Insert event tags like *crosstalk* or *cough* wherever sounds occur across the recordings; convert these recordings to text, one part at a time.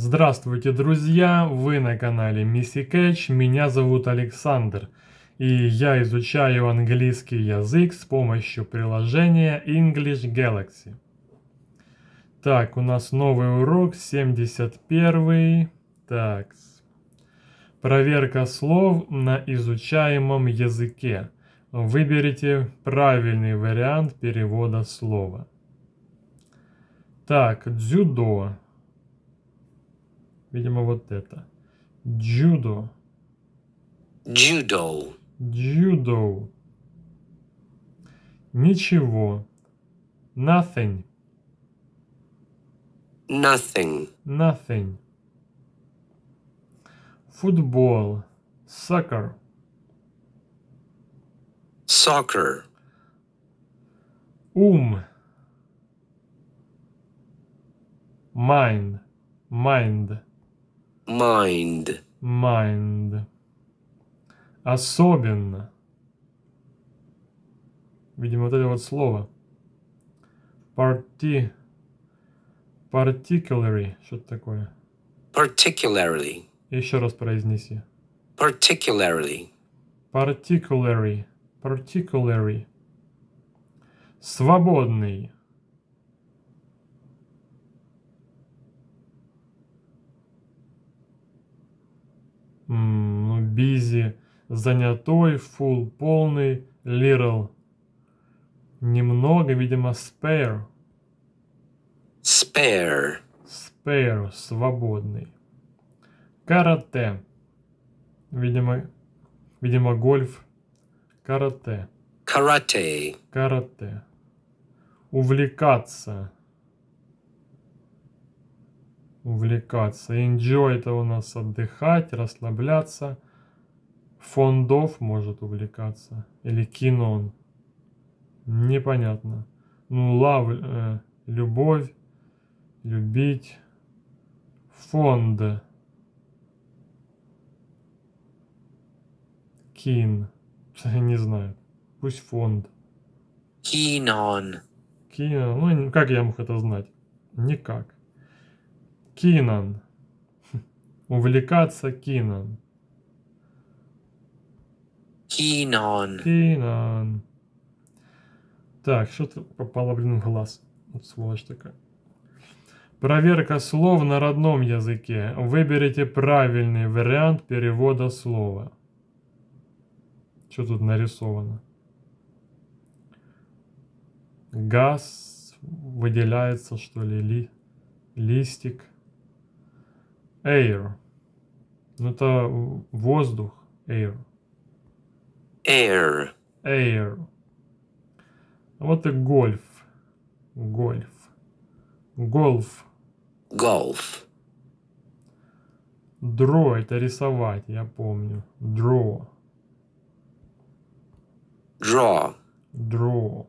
Здравствуйте, друзья! Вы на канале Мисси Кэч, меня зовут Александр, и я изучаю английский язык с помощью приложения English Galaxy. Так, у нас новый урок, 71. Так, проверка слов на изучаемом языке. Выберите правильный вариант перевода слова. Так, дзюдо. Видимо, вот это. Джудо. Джудо. Джудо. Ничего. Nothing. Nothing. Nothing. Футбол. Soccer. Soccer. Ум. Mind. Mind. Mind. Mind. Особенно. Видимо, вот это вот слово. Parti... Particularly. Что-то такое. Particularly. Еще раз произнеси. Particularly. Particularly. Particularly. Свободный. Бизи, ну, занятой, full, полный, little. Немного, видимо, spare. Spare. Spare, свободный. Карате. Видимо, видимо, гольф. Карате. Карате. Карате. Увлекаться увлекаться. Enjoy это у нас отдыхать, расслабляться. Фондов может увлекаться. Или кинон. Непонятно. Ну, love, э, любовь, любить. Фонд. Кин. *laughs* Не знаю. Пусть фонд. Кинон. Кинон. Ну, как я мог это знать? Никак. Кинан. *laughs* Увлекаться Кинан. Кинан. Кинан. Так, что-то попало, блин, в глаз. Вот сволочь такая. Проверка слов на родном языке. Выберите правильный вариант перевода слова. Что тут нарисовано? Газ выделяется, что ли, ли листик. Air. Ну, это воздух. Air. Air. Air. А вот и гольф. Гольф. Гольф. Гольф. Draw – это рисовать, я помню. Draw. Draw. Draw.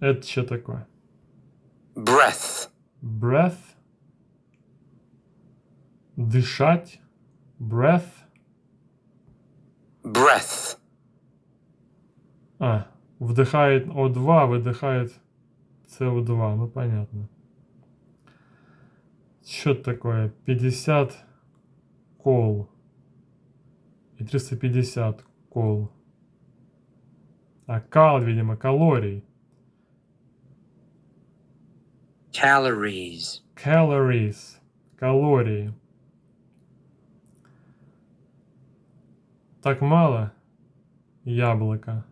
Это что такое? Breath. Breath дышать, breath. Breath. А, вдыхает O2, выдыхает CO2, ну понятно. Что такое? 50 кол и 350 кол. А кал, видимо, калорий. Calories. Calories. Калории. Так мало яблоко.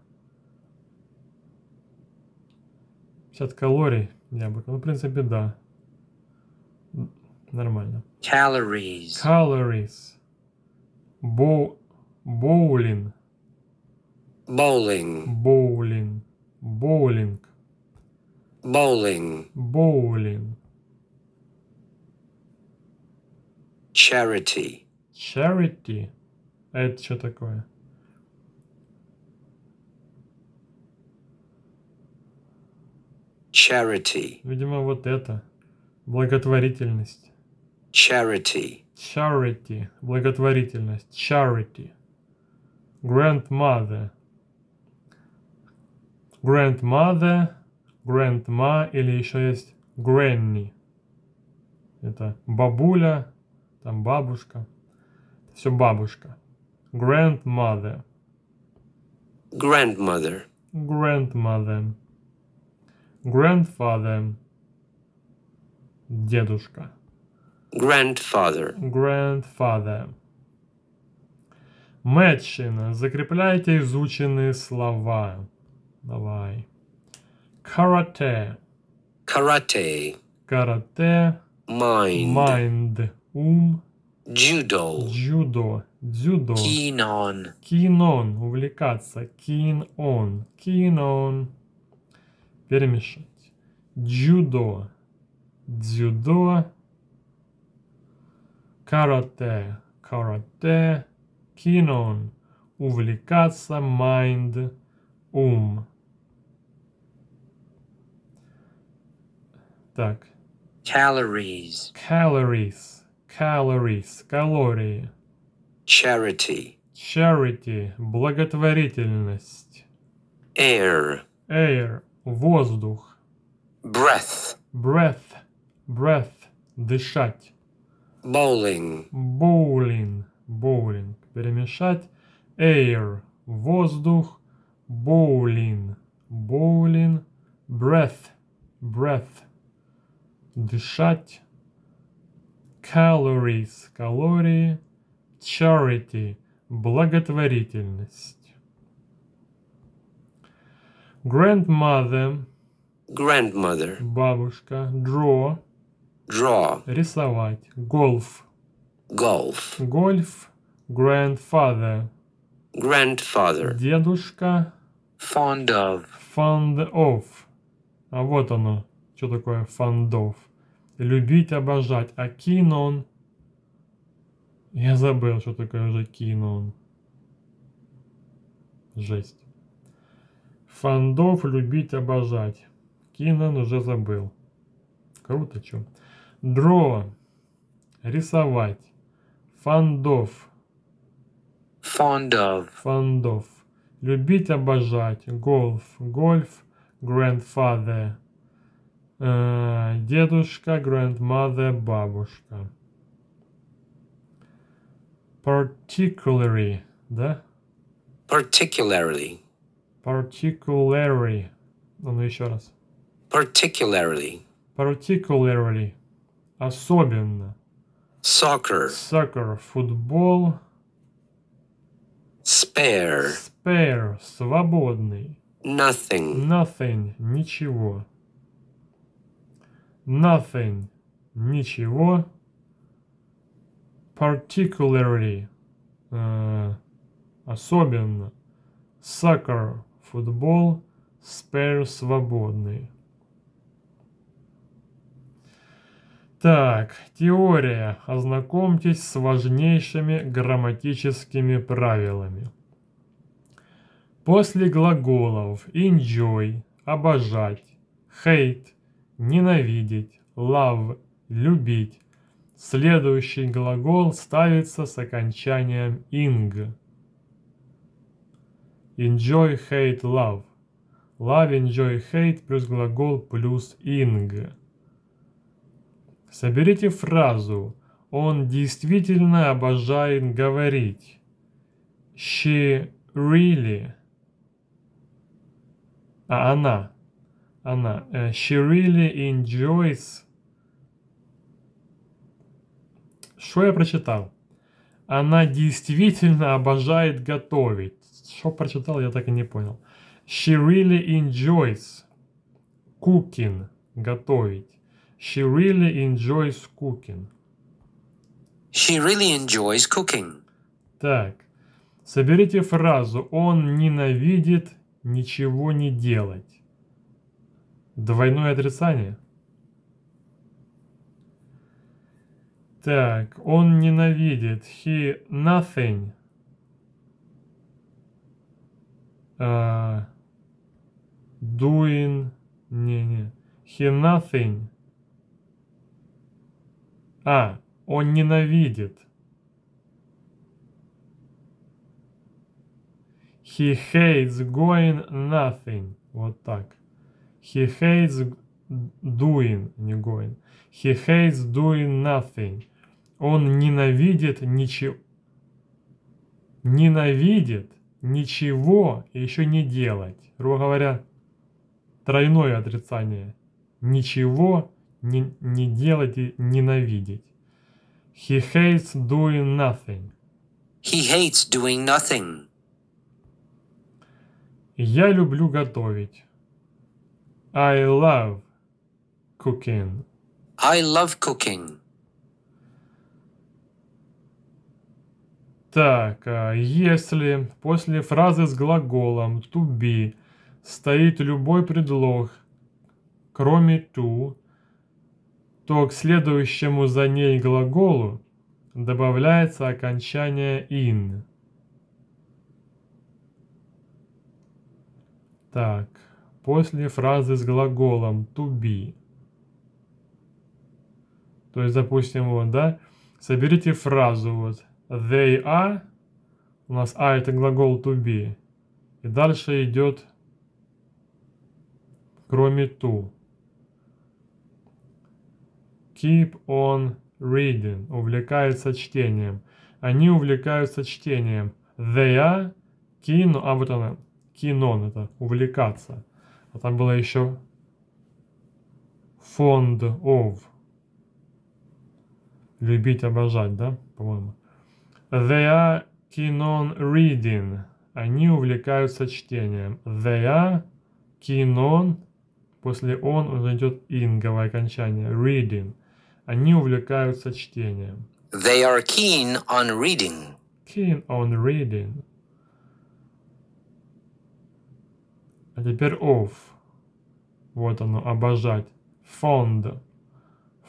50 калорий яблоко. Ну, в принципе, да. Нормально. Calories. Calories. Боу... Боулин. Боулинг. Боулин. Боулинг. Боулинг. Боулин. Charity. Charity. А это что такое? Charity. Видимо, вот это. Благотворительность. Charity. Charity. Благотворительность. Charity. Grandmother. Grandmother, grandma или еще есть granny. Это бабуля, там бабушка. Это все бабушка. Grandmother. Grandmother. Grandmother. Grandfather. Дедушка. Grandfather. Grandfather. Мэтчина. Закрепляйте изученные слова. Давай. Карате. Карате. Карате. Mind. Mind. Ум. Дзюдо, дзюдо, Дзюдо. Кинон, кинон, Увлекаться. кинон, кинон, Перемешать. Дзюдо. Дзюдо. Карате. Карате. кинон, Увлекаться. Майнд, Ум. Так. Calories. Calories. Calories – калории. Charity. Charity – благотворительность. Air. Air – воздух. Breath. Breath. Breath – дышать. Bowling. Bowling. Bowling. Перемешать. Air – воздух. Bowling. Bowling. Breath. Breath. Дышать calories – калории, charity – благотворительность. Grandmother – grandmother, бабушка, draw – draw, рисовать, golf – golf, golf, grandfather – grandfather, дедушка, fond of – fond of, а вот оно, что такое fond of – любить, обожать. А кинон... Я забыл, что такое уже кинон. Жесть. Фандов любить, обожать. Кинон уже забыл. Круто, чё. Дро. Рисовать. Фандов. Фандов. Фандов. Любить, обожать. Голф. Гольф. Grandfather дедушка, grandmother, бабушка. Particularly, да? Particularly. Particularly. Ну, ну еще раз. Particularly. Particularly. Особенно. Soccer. Soccer. Футбол. Spare. Spare. Свободный. Nothing. Nothing. Ничего nothing – ничего, particularly э, особенно, soccer – футбол, spare – свободный. Так, теория. Ознакомьтесь с важнейшими грамматическими правилами. После глаголов enjoy – обожать, hate ненавидеть, love, любить. Следующий глагол ставится с окончанием ing. Enjoy, hate, love. Love, enjoy, hate плюс глагол плюс ing. Соберите фразу «Он действительно обожает говорить». She really. А она – она. Э, she really enjoys... Что я прочитал? Она действительно обожает готовить. Что прочитал, я так и не понял. She really enjoys cooking. Готовить. She really enjoys cooking. She really enjoys cooking. Так. Соберите фразу «Он ненавидит ничего не делать». Двойное отрицание. Так, он ненавидит. He nothing. Uh, doing. Не-не. He nothing. А, он ненавидит. He hates going nothing. Вот так. He hates doing, не going. He hates doing nothing. Он ненавидит ничего. Ненавидит ничего еще не делать. Грубо говоря, тройное отрицание. Ничего не, не делать и ненавидеть. He hates doing nothing. He hates doing nothing. Я люблю готовить. I love cooking. I love cooking. Так, а если после фразы с глаголом to be стоит любой предлог, кроме to, то к следующему за ней глаголу добавляется окончание in. Так после фразы с глаголом to be. То есть, допустим, вот, да, соберите фразу вот they are, у нас are это глагол to be, и дальше идет кроме to. Keep on reading, увлекается чтением. Они увлекаются чтением. They are, кино, ну, а вот она, кинон это, увлекаться. А там было еще фонд of. Любить, обожать, да, по-моему. They are keen on reading. Они увлекаются чтением. They are keen on. После он уже идет инговое окончание. Reading. Они увлекаются чтением. They are keen on reading. Keen on reading. А теперь of. Вот оно, обожать. Fond.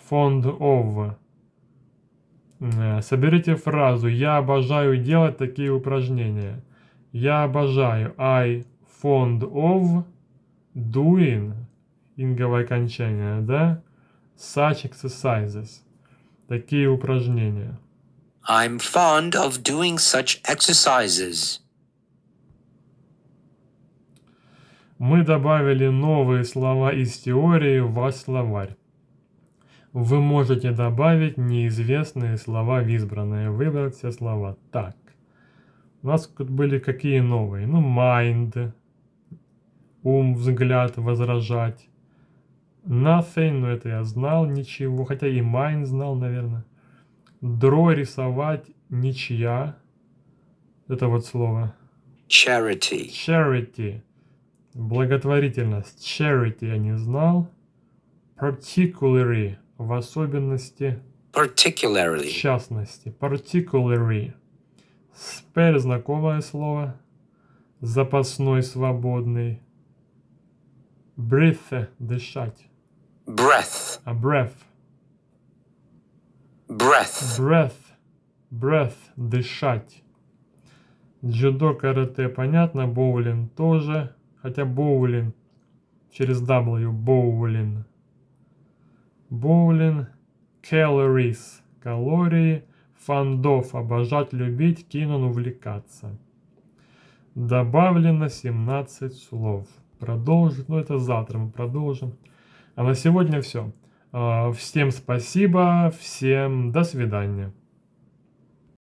Fond of. Э, соберите фразу «Я обожаю делать такие упражнения». Я обожаю. I fond of doing. Инговое окончание, да? Such exercises. Такие упражнения. I'm fond of doing such exercises. мы добавили новые слова из теории в ваш словарь. Вы можете добавить неизвестные слова в избранные, выбрать все слова. Так, у нас тут были какие новые? Ну, mind, ум, взгляд, возражать. Nothing, ну это я знал, ничего, хотя и mind знал, наверное. Дро рисовать, ничья. Это вот слово. Charity. Charity. Благотворительность. Charity я не знал. Particularly. В особенности. Particularly. В частности. Particularly. теперь знакомое слово. Запасной свободный. Breath э, – дышать. Breath. a а, breath. Breath. Breath. Breath – дышать. Дзюдо, карате понятно, боулинг тоже. Хотя боулин. Через W. Боулин. Боулин. Calories. Калории. Фандов. Обожать, любить, кинон, увлекаться. Добавлено 17 слов. Продолжим, Ну, это завтра мы продолжим. А на сегодня все. А, всем спасибо. Всем до свидания.